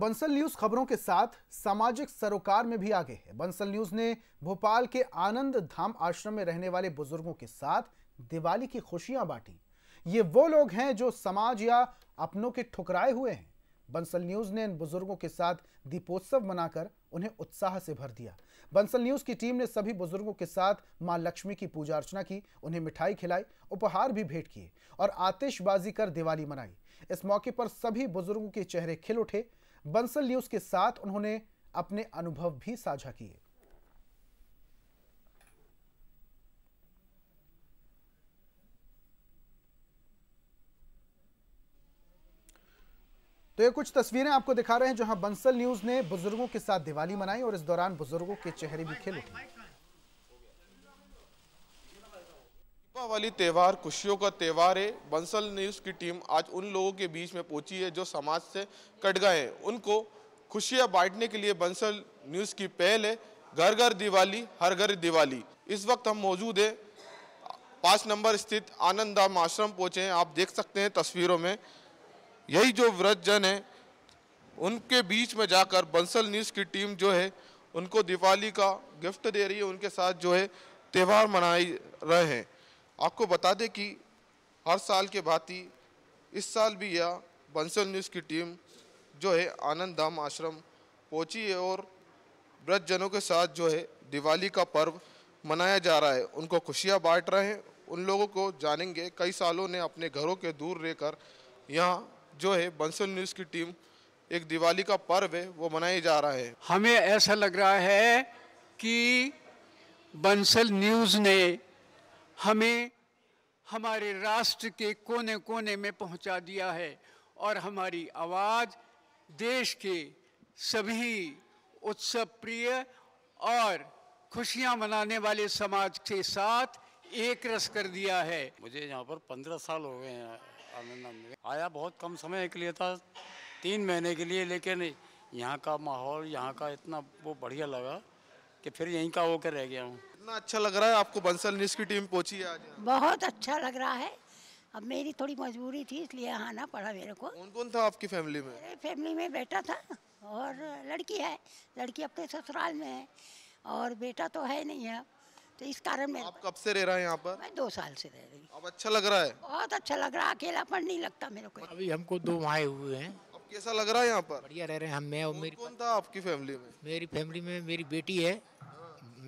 Bansal news खबरों के साथ सामाजिक सरोकार में भी आगे है बंसल न्यूज ने भोपाल के आनंद धाम आश्रम में रहने वाले बुजुर्गों के साथ दिवाली की खुशियां बांटी ये वो लोग हैं जो समाज या अपनों के ठुकराए हुए हैं बंसल न्यूज ने इन बुजुर्गों के साथ दीपोत्सव मनाकर उन्हें उत्साह से भर दिया बंसल न्यूज की टीम ने सभी बुजुर्गों के साथ मां लक्ष्मी की पूजा अर्चना की उन्हें मिठाई खिलाई उपहार भी भेंट किए और आतिशबाजी कर दिवाली मनाई इस मौके पर सभी बुजुर्गों के चेहरे खिल उठे बंसल न्यूज के साथ उन्होंने अपने अनुभव भी साझा किए तो ये कुछ तस्वीरें आपको दिखा रहे हैं जहां बंसल न्यूज ने बुजुर्गों के साथ दिवाली मनाई और इस दौरान बुजुर्गों के चेहरे भी खिल उठे दीपावली त्यौहार खुशियों का त्यौहार है बंसल न्यूज़ की टीम आज उन लोगों के बीच में पहुंची है जो समाज से कट गए हैं उनको खुशियां बांटने के लिए बंसल न्यूज़ की पहल है घर घर दिवाली हर घर दिवाली इस वक्त हम मौजूद है पाँच नंबर स्थित आनंद धाम आश्रम पहुँचे हैं आप देख सकते हैं तस्वीरों में यही जो व्रत जन हैं उनके बीच में जाकर बंसल न्यूज़ की टीम जो है उनको दिवाली का गिफ्ट दे रही है उनके साथ जो है त्यौहार मनाए रहे हैं आपको बता दें कि हर साल के भांति इस साल भी यह बंसल न्यूज़ की टीम जो है आनंद धाम आश्रम पहुंची है और व्रतजनों के साथ जो है दिवाली का पर्व मनाया जा रहा है उनको खुशियाँ बांट रहे हैं उन लोगों को जानेंगे कई सालों ने अपने घरों के दूर रहकर यहाँ जो है बंसल न्यूज़ की टीम एक दिवाली का पर्व है वो मनाया जा रहा है हमें ऐसा लग रहा है कि बंसल न्यूज़ ने हमें हमारे राष्ट्र के कोने कोने में पहुंचा दिया है और हमारी आवाज़ देश के सभी उत्सव प्रिय और खुशियां मनाने वाले समाज के साथ एक रस कर दिया है मुझे यहाँ पर पंद्रह साल हो गए हैं आनंद आया बहुत कम समय के लिए था तीन महीने के लिए लेकिन यहाँ का माहौल यहाँ का इतना वो बढ़िया लगा कि फिर यहीं का होकर रह गया हूँ इतना अच्छा लग रहा है आपको बंसल न्यूज की टीम पहुँची आज बहुत अच्छा लग रहा है अब मेरी थोड़ी मजबूरी थी इसलिए आना पड़ा मेरे को कौन कौन था आपकी फैमिली में मेरे फैमिली में बेटा था और लड़की है लड़की अपने ससुराल में है और बेटा तो है नहीं है तो इस कारण मैं आप कब से रह रहा है यहाँ पर मैं दो साल से रह रही हूँ अब अच्छा लग रहा है बहुत अच्छा लग रहा है अकेलापन नहीं लगता मेरे को अभी हमको दो माए हुए हैं अब कैसा लग रहा है यहाँ पर बढ़िया रह रहे हैं हम मैं और मेरी कौन था आपकी फैमिली में मेरी फैमिली में मेरी बेटी है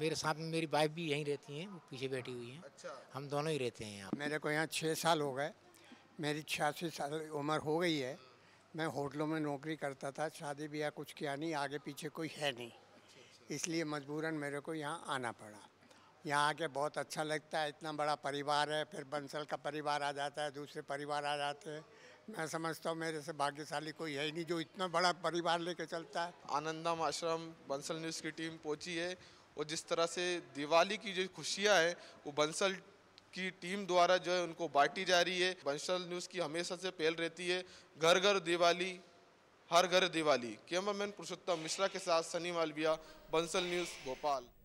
मेरे साथ में मेरी वाइफ भी यहीं रहती हैं वो पीछे बैठी हुई हैं अच्छा हम दोनों ही रहते हैं यहाँ मेरे को यहाँ छः साल हो गए मेरी छियासी साल उम्र हो गई है मैं होटलों में नौकरी करता था शादी ब्याह कुछ किया नहीं आगे पीछे कोई है नहीं इसलिए मजबूरन मेरे को यहाँ आना पड़ा यहाँ आके बहुत अच्छा लगता है इतना बड़ा परिवार है फिर बंसल का परिवार आ जाता है दूसरे परिवार आ जाते हैं मैं समझता हूँ मेरे से भाग्यशाली कोई है ही नहीं जो इतना बड़ा परिवार लेके चलता है आनंदम आश्रम बंसल न्यूज़ की टीम पहुँची है और जिस तरह से दिवाली की जो खुशियाँ हैं वो बंसल की टीम द्वारा जो है उनको बांटी जा रही है बंसल न्यूज़ की हमेशा से पहल रहती है घर घर दिवाली हर घर दिवाली कैमरामैन पुरुषोत्तम मिश्रा के साथ सनी मालविया बंसल न्यूज़ भोपाल